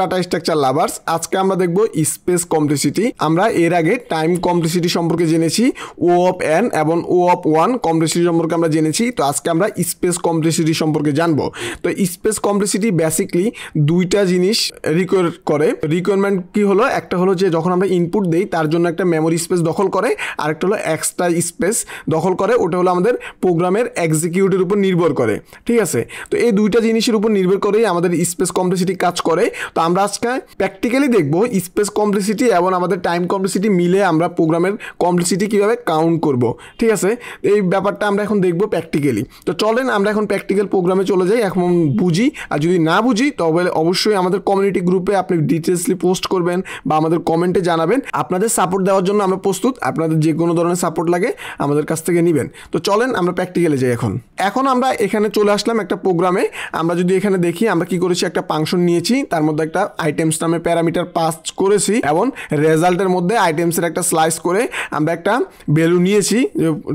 data structure lovers আজকে আমরা দেখব স্পেস কমপ্লেসিটি আমরা এর আগে টাইম কমপ্লেসিটি সম্পর্কে জেনেছি ও অফ এন এবং ও অফ ওয়ান কমপ্লেসিটি সম্পর্কে আমরা জেনেছি তো আজকে আমরা স্পেস কমপ্লেসিটি সম্পর্কে জানবো তো স্পেস কমপ্লেসিটি বেসিকলি দুইটা জিনিস রিকোয়ার করে রিকোয়ারমেন্ট কি হলো একটা হলো যে যখন আমরা ইনপুট দেই তার জন্য একটা মেমোরি স্পেস দখল করে আরেকটা হলো এক্সট্রা স্পেস দখল করে ওটা হলো আমাদের প্রোগ্রামের এক্সিকিউটির উপর নির্ভর করে ঠিক আছে তো এই দুইটা জিনিসের উপর নির্ভর করেই আমাদের স্পেস কমপ্লেসিটি কাজ করে তো আমরা আজকে প্র্যাকটিক্যালি দেখবো স্পেস কমপ্লিসিটি এবং আমাদের টাইম কমপ্লিসিটি মিলে আমরা প্রোগ্রামের কমপ্লিসিটি কীভাবে কাউন্ট করব ঠিক আছে এই ব্যাপারটা আমরা এখন দেখব প্র্যাকটিক্যালি তো চলেন আমরা এখন প্র্যাকটিক্যাল প্রোগ্রামে চলে যাই এখন বুঝি আর যদি না বুঝি তবে অবশ্যই আমাদের কমিউনিটি গ্রুপে আপনি ডিটেলসলি পোস্ট করবেন বা আমাদের কমেন্টে জানাবেন আপনাদের সাপোর্ট দেওয়ার জন্য আমরা প্রস্তুত আপনাদের যে কোনো ধরনের সাপোর্ট লাগে আমাদের কাছ থেকে নেবেন তো চলেন আমরা প্র্যাকটিক্যালে যাই এখন এখন আমরা এখানে চলে আসলাম একটা প্রোগ্রামে আমরা যদি এখানে দেখি আমরা কি করেছি একটা ফাংশন নিয়েছি তার মধ্যে একটা আইটেমস নামে প্যারামিটার পাস করেছি এবং রেজাল্টের মধ্যে আইটেমসের একটা স্লাইস করে আমরা একটা ভ্যালু নিয়েছি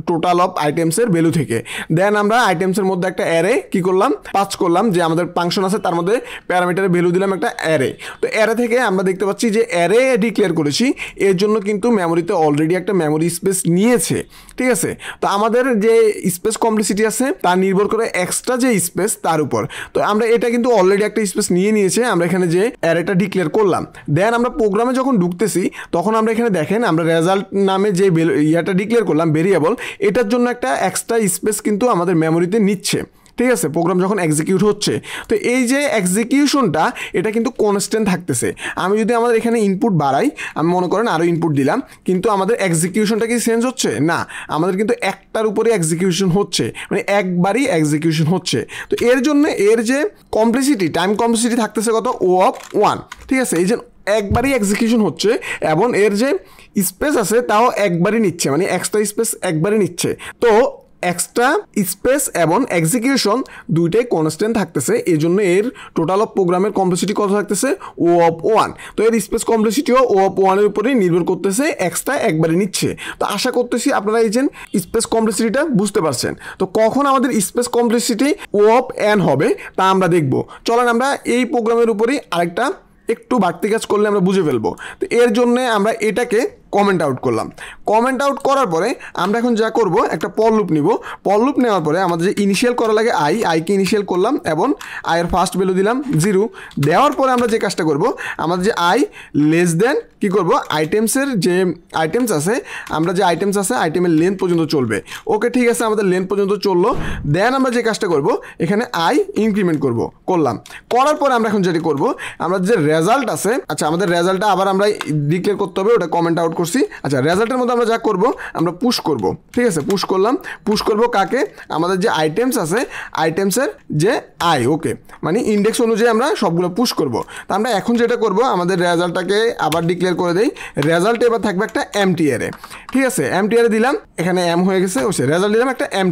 টোটাল অফ আইটেমসের ভ্যালু থেকে দেন আমরা আইটেমসের মধ্যে একটা অ্যারে কি করলাম পাস করলাম যে আমাদের ফাংশন আছে তার মধ্যে প্যারামিটারের ভ্যালু দিলাম একটা অ্যারে তো অ্যারে থেকে আমরা দেখতে পাচ্ছি যে অ্যারে ডিক্লেয়ার করেছি এর জন্য কিন্তু মেমোরিতে অলরেডি একটা মেমোরি স্পেস নিয়েছে ঠিক আছে তো আমাদের যে স্পেস কমপ্লিসিটি আছে তা নির্ভর করে এক্সট্রা যে স্পেস তার উপর তো আমরা এটা কিন্তু অলরেডি একটা স্পেস নিয়ে নিয়েছে আমরা এখানে যে দিয়ে অ্যারেটা ডিক্লেয়ার করলাম দেন আমরা প্রোগ্রামে যখন ঢুকতেছি তখন আমরা এখানে দেখেন আমরা রেজাল্ট নামে যে ইয়াটা ডিক্লেয়ার করলাম ভেরিয়েবল এটার জন্য একটা এক্সট্রা স্পেস কিন্তু আমাদের মেমোরিতে নিচ্ছে ঠিক আছে প্রোগ্রাম যখন এক্সিকিউট হচ্ছে তো এই যে এক্সিকিউশনটা এটা কিন্তু কনস্ট্যান্ট থাকতেছে আমি যদি আমাদের এখানে ইনপুট বাড়াই আমি মনে করেন আরও ইনপুট দিলাম কিন্তু আমাদের এক্সিকিউশনটা কি চেঞ্জ হচ্ছে না আমাদের কিন্তু একটার উপরে এক্সিকিউশন হচ্ছে মানে একবারই এক্সিকিউশন হচ্ছে তো এর জন্য এর যে কমপ্লিসিটি টাইম কমপ্লিসিটি থাকতেছে কত ও অফ ওয়ান ঠিক আছে এই যে একবারই এক্সিকিউশন হচ্ছে এবং এর যে স্পেস আছে তাও একবারই নিচ্ছে মানে এক্সট্রা স্পেস একবারই নিচ্ছে তো এক্সট্রা স্পেস এবং এক্সিকিউশন দুইটাই কনস্ট্যান্ট থাকতেছে এই জন্য এর টোটাল অফ প্রোগ্রামের কমপ্লেসিটি কত থাকতেছে ও অফ ওয়ান তো এর স্পেস কমপ্লেসিটিও ও অফ ওয়ানের উপরেই নির্ভর করতেছে এক্সট্রা একবারে নিচ্ছে তো আশা করতেছি আপনারা এই যে স্পেস কমপ্লেসিটিটা বুঝতে পারছেন তো কখন আমাদের space complexity O of n হবে তা আমরা দেখব চলেন আমরা এই প্রোগ্রামের উপরেই আরেকটা একটু বাড়তি কাজ করলে আমরা বুঝে ফেলবো তো এর জন্য আমরা এটাকে কমেন্ট আউট করলাম কমেন্ট আউট করার পরে আমরা এখন যা করব একটা পল্লুপ নিব পল্লুপ নেওয়ার পরে আমাদের যে ইনিশিয়াল করা লাগে আই আইকে ইনিশিয়াল করলাম এবং আয়ের ফার্স্ট ভ্যালু দিলাম জিরো দেওয়ার পরে আমরা যে কাজটা করব আমাদের যে আই লেস দেন কি করব আইটেমসের যে আইটেমস আছে আমরা যে আইটেমস আছে আইটেমের লেন্থ পর্যন্ত চলবে ওকে ঠিক আছে আমাদের লেন্থ পর্যন্ত চললো দেন আমরা যে কাজটা করব এখানে আই ইনক্রিমেন্ট করব করলাম করার পরে আমরা এখন যেটি করব আমরা যে রেজাল্ট আছে আচ্ছা আমাদের রেজাল্টটা আবার আমরা ডিক্লেয়ার করতে হবে ওটা কমেন্ট আউট করছি আচ্ছা রেজাল্টের মধ্যে আমরা যা করব আমরা পুশ করব ঠিক আছে পুশ করলাম পুশ করব কাকে আমাদের যে আইটেমস আছে আইটেমসের যে আই ওকে মানে ইন্ডেক্স অনুযায়ী আমরা সবগুলো পুশ করব তা আমরা এখন যেটা করব আমাদের রেজাল্টটাকে আবার ডিক্লেয়ার করে দেই রেজাল্ট এবার থাকবে একটা এ ঠিক আছে এম এমটিআরে দিলাম এখানে এম হয়ে গেছে ওসে রেজাল্ট দিলাম একটা এ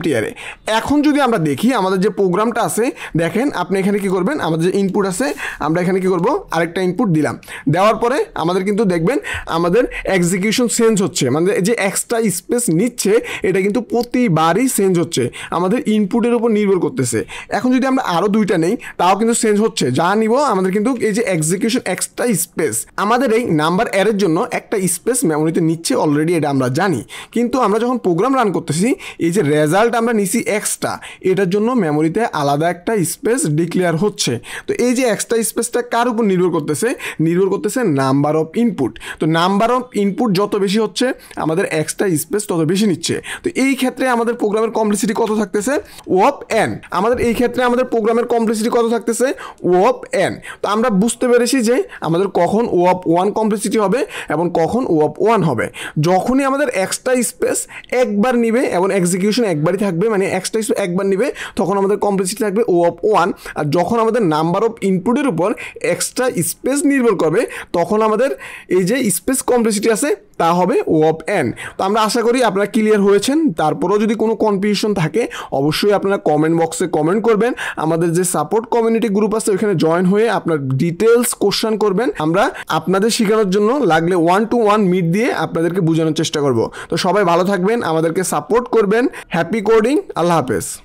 এখন যদি আমরা দেখি আমাদের যে প্রোগ্রামটা আছে দেখেন আপনি এখানে কি করবেন আমাদের যে ইনপুট আছে আমরা এখানে কি করব আরেকটা ইনপুট দিলাম দেওয়ার পরে আমাদের কিন্তু দেখবেন আমাদের এক্সিক এক্সিকিউশন চেঞ্জ হচ্ছে মানে যে এক্সট্রা স্পেস নিচ্ছে এটা কিন্তু প্রতিবারই চেঞ্জ হচ্ছে আমাদের ইনপুটের উপর নির্ভর করতেছে এখন যদি আমরা আরও দুইটা নেই তাও কিন্তু চেঞ্জ হচ্ছে যা নিব আমাদের কিন্তু এই যে এক্সিকিউশন এক্সট্রা স্পেস আমাদের এই নাম্বার অ্যারের জন্য একটা স্পেস মেমোরিতে নিচ্ছে অলরেডি এটা আমরা জানি কিন্তু আমরা যখন প্রোগ্রাম রান করতেছি এই যে রেজাল্ট আমরা নিছি এক্সট্রা এটার জন্য মেমোরিতে আলাদা একটা স্পেস ডিক্লেয়ার হচ্ছে তো এই যে এক্সট্রা স্পেসটা কার উপর নির্ভর করতেছে নির্ভর করতেছে নাম্বার অফ ইনপুট তো নাম্বার অফ ইনপুট ইনপুট যত বেশি হচ্ছে আমাদের এক্সট্রা স্পেস তত বেশি নিচ্ছে তো এই ক্ষেত্রে আমাদের প্রোগ্রামের কমপ্লেসিটি কত থাকতেছে অফ এন আমাদের এই ক্ষেত্রে আমাদের প্রোগ্রামের কমপ্লেসিটি কত থাকতেছে অফ এন তো আমরা বুঝতে পেরেছি যে আমাদের কখন অফ ওয়ান কমপ্লেসিটি হবে এবং কখন অফ ওয়ান হবে যখনই আমাদের এক্সট্রা স্পেস একবার নিবে এবং এক্সিকিউশন একবারই থাকবে মানে এক্সট্রা স্পেস একবার নিবে তখন আমাদের কমপ্লেসিটি থাকবে অফ ওয়ান আর যখন আমাদের নাম্বার অফ ইনপুটের উপর এক্সট্রা স্পেস নির্ভর করবে তখন আমাদের এই যে স্পেস কমপ্লেসিটি আছে তা হবে ও অফ এন তো আমরা আশা করি আপনারা ক্লিয়ার হয়েছেন তারপরেও যদি কোনো কনফিউশন থাকে অবশ্যই আপনারা কমেন্ট বক্সে কমেন্ট করবেন আমাদের যে সাপোর্ট কমিউনিটি গ্রুপ আছে ওইখানে জয়েন হয়ে আপনার ডিটেলস কোশ্চান করবেন আমরা আপনাদের শেখানোর জন্য লাগলে ওয়ান টু ওয়ান মিট দিয়ে আপনাদেরকে বোঝানোর চেষ্টা করব তো সবাই ভালো থাকবেন আমাদেরকে সাপোর্ট করবেন হ্যাপি কোডিং আল্লাহ হাফেজ